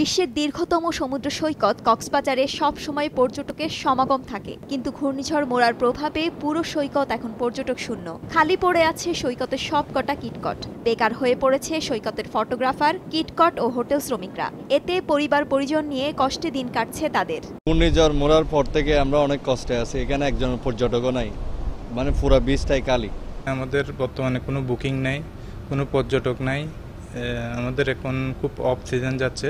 বিশ্বের দীর্ঘতম সমুদ্র সৈকত কক্সবাজারে সব সময় পর্যটকের সমাগম থাকে কিন্তু ঘূর্ণিঝড় মোড়ার প্রভাবে পুরো সৈকত এখন পর্যটক শূন্য খালি পড়ে আছে সৈকতের সবকটা কিটকট বেকার হয়ে পড়েছে সৈকতের ফটোগ্রাফার কিটকট ও হোটেল শ্রমিকরা এতে পরিবার পরিজন নিয়ে কষ্টে দিন কাটছে তাদের ঘূর্ণিঝড় মোড়ার পর থেকে আমরা অনেক কষ্টে আছি এখানে একজন পর্যটকও নাই মানে পুরো বীজটাই কালি আমাদের বর্তমানে কোনো বুকিং নাই কোনো পর্যটক নাই আমাদের এখন খুব অফ সিজন যাচ্ছে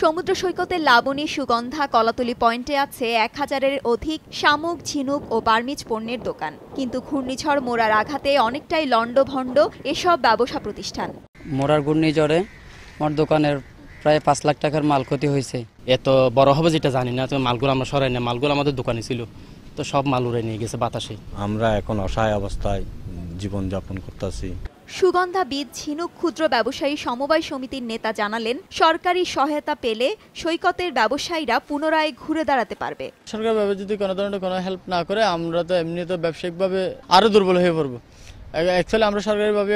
সমুদ্র সৈকতে লাবণী সুগন্ধা কলাতলি পয়েন্টে আছে এক হাজারের অধিক শামুক ঝিনুক ও বার্মিজ পণ্যের দোকান কিন্তু ঘূর্ণিঝড় মোড়ার আঘাতে অনেকটাই লণ্ডভণ্ড এসব ব্যবসা প্রতিষ্ঠান মোড়ার ঘূর্ণিঝড়ে আমার দোকানের প্রায় পাঁচ লাখ টাকার মাল ক্ষতি হয়েছে এত বড় হবে যেটা জানি না তো মালগুলো আমরা সরাই না মালগুলো আমাদের দোকানে ছিল তো সব মাল উড়ে নিয়ে গেছে বাতাসে আমরা এখন অসহায় অবস্থায় জীবনযাপন করতেছি বিদ ঝিনুক ক্ষুদ্র ব্যবসায়ী সমবায় সমিতির নেতা জানালেন সরকারি সহায়তা পেলে সৈকতের ব্যবসায়ীরা পুনরায় ঘুরে দাঁড়াতে পারবে সরকারভাবে যদি কোনো ধরনের কোনো হেল্প না করে আমরা তো এমনি তো ব্যবসায়িকভাবে আরও দুর্বল হয়ে পড়বো অ্যাকচুয়ালি আমরা সরকারিভাবে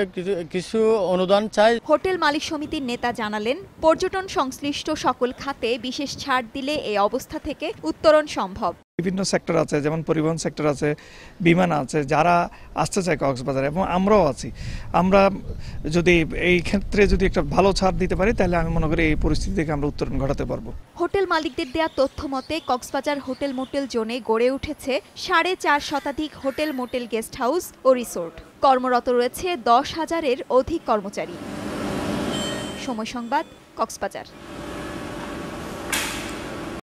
কিছু অনুদান চাই হোটেল মালিক সমিতির নেতা জানালেন পর্যটন সংশ্লিষ্ট সকল খাতে বিশেষ ছাড় দিলে এই অবস্থা থেকে উত্তরণ সম্ভব বিভিন্ন সেক্টর আছে যেমন পরিবহন সেক্টর আছে বিমান আছে যারা আসতে চায় কক্সবাজারে এবং আমরাও আছি আমরা যদি এই ক্ষেত্রে যদি একটা ভালো ছাড় দিতে পারি তাহলে আমি মনে করি এই পরিস্থিতি থেকে আমরা উত্তরণ ঘটাতে পারবো হোটেল মালিকদের দেয়া তথ্য মতে কক্সবাজার হোটেল মোটেল জোনে গড়ে উঠেছে সাড়ে চার শতাধিক হোটেল মোটেল গেস্ট হাউস ও রিসোর্ট কর্মরত রয়েছে দশ হাজারের অধিক কর্মচারী সময় সংবাদ কক্সবাজার